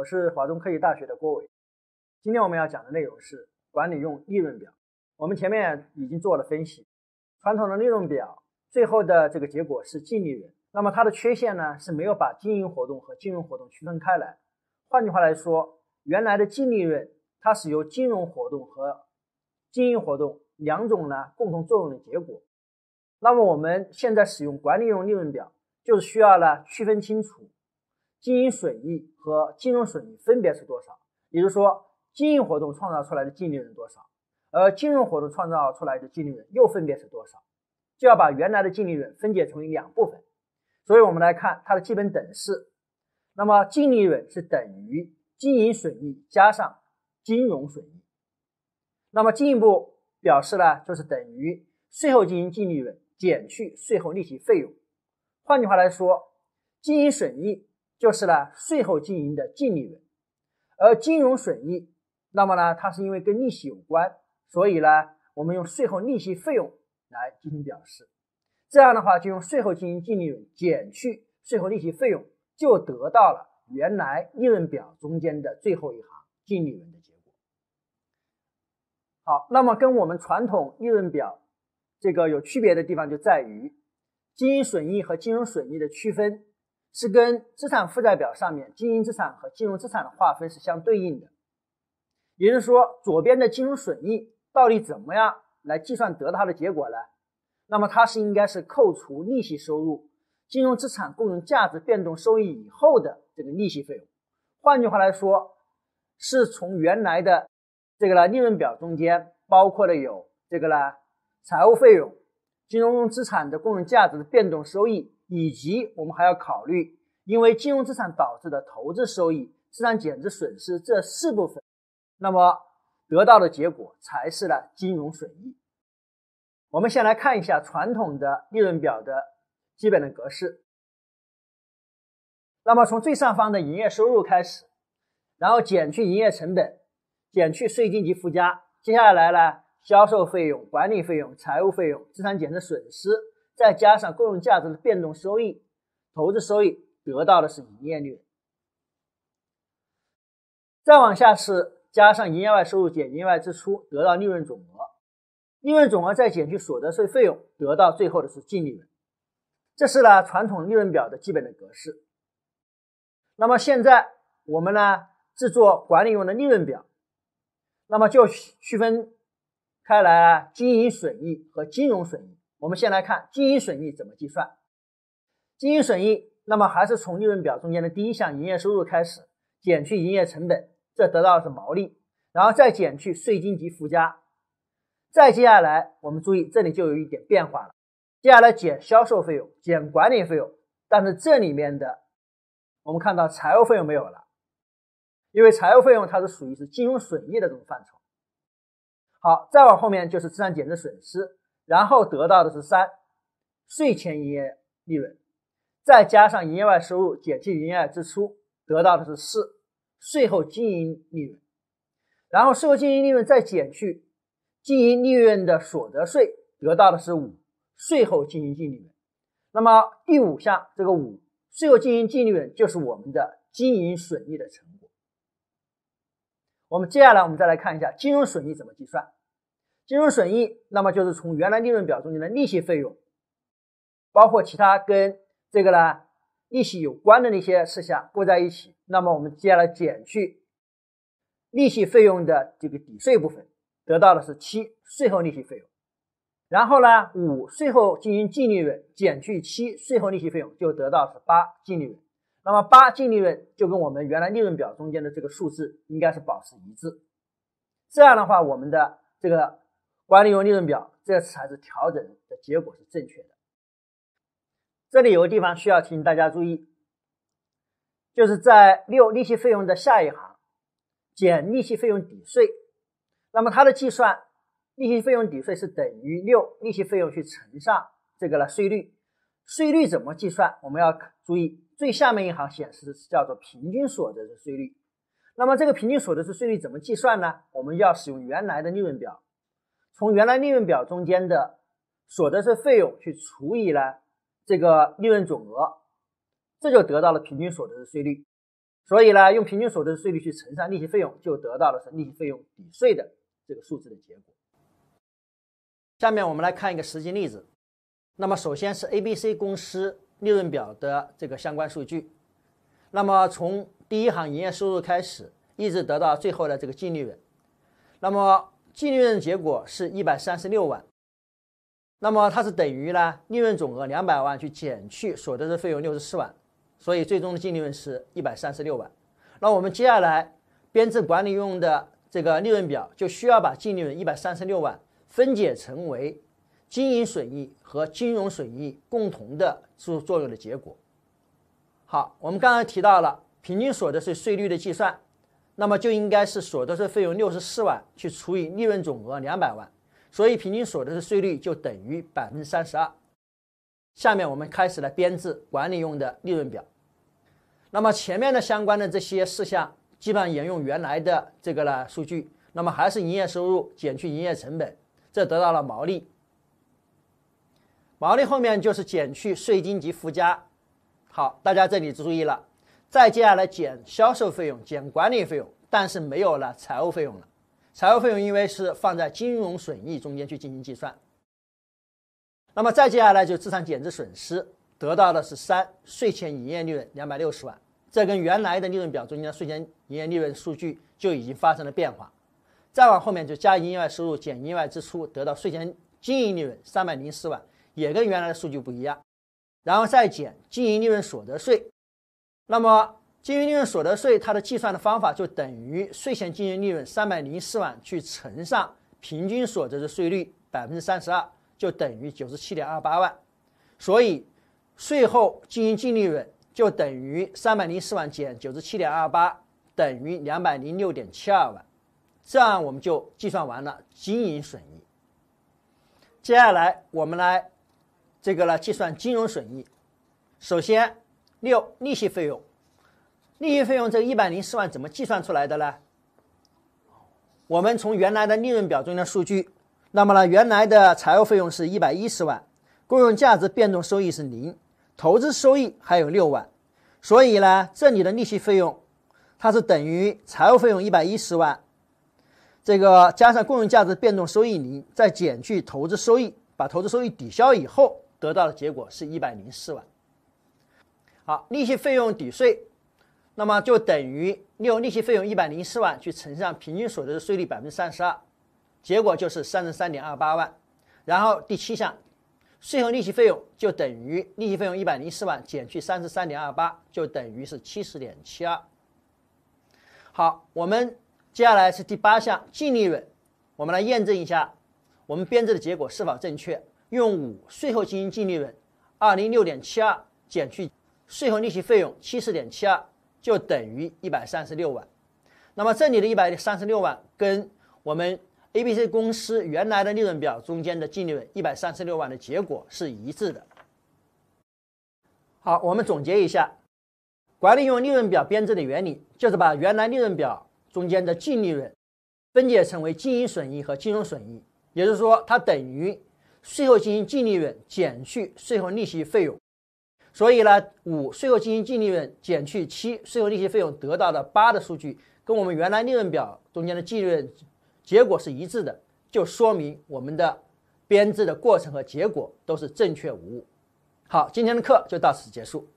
我是华中科技大学的郭伟，今天我们要讲的内容是管理用利润表。我们前面已经做了分析，传统的利润表最后的这个结果是净利润。那么它的缺陷呢，是没有把经营活动和金融活动区分开来。换句话来说，原来的净利润它是由金融活动和经营活动两种呢共同作用的结果。那么我们现在使用管理用利润表，就是需要呢区分清楚。经营损益和金融损益分别是多少？也就是说，经营活动创造出来的净利润多少，而金融活动创造出来的净利润又分别是多少？就要把原来的净利润分解成两部分。所以我们来看它的基本等式，那么净利润是等于经营损益加上金融损益。那么进一步表示呢，就是等于税后经营净利润减去税后利息费用。换句话来说，经营损益。就是呢，税后经营的净利润，而金融损益，那么呢，它是因为跟利息有关，所以呢，我们用税后利息费用来进行表示。这样的话，就用税后经营净利润减去税后利息费用，就得到了原来利润表中间的最后一行净利润的结果。好，那么跟我们传统利润表这个有区别的地方就在于，经营损益和金融损益的区分。是跟资产负债表上面经营资产和金融资产的划分是相对应的，也就是说，左边的金融损益到底怎么样来计算得到它的结果呢？那么它是应该是扣除利息收入、金融资产共用价值变动收益以后的这个利息费用。换句话来说，是从原来的这个呢利润表中间包括的有这个呢财务费用、金融资产的共用价值的变动收益。以及我们还要考虑，因为金融资产导致的投资收益、资产减值损失这四部分，那么得到的结果才是呢金融损益。我们先来看一下传统的利润表的基本的格式。那么从最上方的营业收入开始，然后减去营业成本，减去税金及附加，接下来呢销售费用、管理费用、财务费用、资产减值损失。再加上供用价值的变动收益，投资收益得到的是营业率。再往下是加上营业外收入减营业外支出得到利润总额，利润总额再减去所得税费用得到最后的是净利润。这是呢传统利润表的基本的格式。那么现在我们呢制作管理用的利润表，那么就区分开来经营损益和金融损益。我们先来看经营损益怎么计算。经营损益，那么还是从利润表中间的第一项营业收入开始，减去营业成本，这得到的是毛利，然后再减去税金及附加，再接下来我们注意这里就有一点变化了，接下来减销售费用，减管理费用，但是这里面的我们看到财务费用没有了，因为财务费用它是属于是金融损益的这种范畴。好，再往后面就是资产减值损失。然后得到的是三，税前营业利润，再加上营业外收入减去营业外支出，得到的是四，税后经营利润。然后税后经营利润再减去经营利润的所得税，得到的是五，税后经营净利润。那么第五项这个五，税后经营净利润就是我们的经营损益的成果。我们接下来我们再来看一下金融损益怎么计算。金融损益，那么就是从原来利润表中间的利息费用，包括其他跟这个呢利息有关的那些事项过在一起，那么我们接下来减去利息费用的这个抵税部分，得到的是七税后利息费用，然后呢五税后进行净利润减去七税后利息费用，就得到是八净利润。那么八净利润就跟我们原来利润表中间的这个数字应该是保持一致。这样的话，我们的这个。管理用利润表这次还是调整的结果是正确的。这里有个地方需要提醒大家注意，就是在六利息费用的下一行减利息费用抵税。那么它的计算，利息费用抵税是等于六利息费用去乘上这个了税率。税率怎么计算？我们要注意最下面一行显示的是叫做平均所得税税率。那么这个平均所得税税率怎么计算呢？我们要使用原来的利润表。从原来利润表中间的所得税费用去除以呢这个利润总额，这就得到了平均所得税率。所以呢，用平均所得税率去乘上利息费用，就得到了是利息费用抵税的这个数字的结果。下面我们来看一个实际例子。那么，首先是 A、B、C 公司利润表的这个相关数据。那么从第一行营业收入开始，一直得到最后的这个净利润。那么，净利润结果是一百三十六万，那么它是等于呢利润总额两百万去减去所得税费用六十四万，所以最终的净利润是一百三十六万。那我们接下来编制管理用的这个利润表，就需要把净利润一百三十六万分解成为经营损益和金融损益共同的作作用的结果。好，我们刚才提到了平均所得税税率的计算。那么就应该是所得税费用六十四万去除以利润总额两百万，所以平均所得税税率就等于百分之三十二。下面我们开始来编制管理用的利润表。那么前面的相关的这些事项，基本上沿用原来的这个呢数据。那么还是营业收入减去营业成本，这得到了毛利。毛利后面就是减去税金及附加。好，大家这里注意了。再接下来减销售费用、减管理费用，但是没有了财务费用了。财务费用因为是放在金融损益中间去进行计算。那么再接下来就资产减值损失，得到的是三税前营业利润两百六十万，这跟原来的利润表中间的税前营业利润数据就已经发生了变化。再往后面就加营业外收入、减营业外支出，得到税前经营利润三百零四万，也跟原来的数据不一样。然后再减经营利润所得税。那么，经营利润所得税它的计算的方法就等于税前经营利润三百零四万去乘上平均所得的税率百分之三十二，就等于九十七点二八万，所以税后经营净利润就等于三百零四万减九十七点二八等于两百零六点七二万，这样我们就计算完了经营损益。接下来我们来这个来计算金融损益，首先。六利息费用，利息费用这一百零四万怎么计算出来的呢？我们从原来的利润表中的数据，那么呢，原来的财务费用是一百一十万，共用价值变动收益是零，投资收益还有六万，所以呢，这里的利息费用它是等于财务费用一百一十万，这个加上共用价值变动收益零，再减去投资收益，把投资收益抵消以后，得到的结果是一百零四万。好，利息费用抵税，那么就等于利用利息费用一百零四万去乘上平均所得税税率百分之三十二，结果就是三十三点二八万。然后第七项税后利息费用就等于利息费用一百零四万减去三十三点二八，就等于是七十点七二。好，我们接下来是第八项净利润，我们来验证一下我们编制的结果是否正确。用五税后经营净利润二零六点七二减去。税后利息费用七十点七二，就等于一百三十六万。那么这里的一百三十六万跟我们 A、B、C 公司原来的利润表中间的净利润一百三十六万的结果是一致的。好，我们总结一下，管理用利润表编制的原理就是把原来利润表中间的净利润分解成为经营损益和金融损益，也就是说它等于税后经营净利润减去税后利息费用。所以呢，五税后经营净利润减去七税后利息费用得到的八的数据，跟我们原来利润表中间的净利润结果是一致的，就说明我们的编制的过程和结果都是正确无误。好，今天的课就到此结束。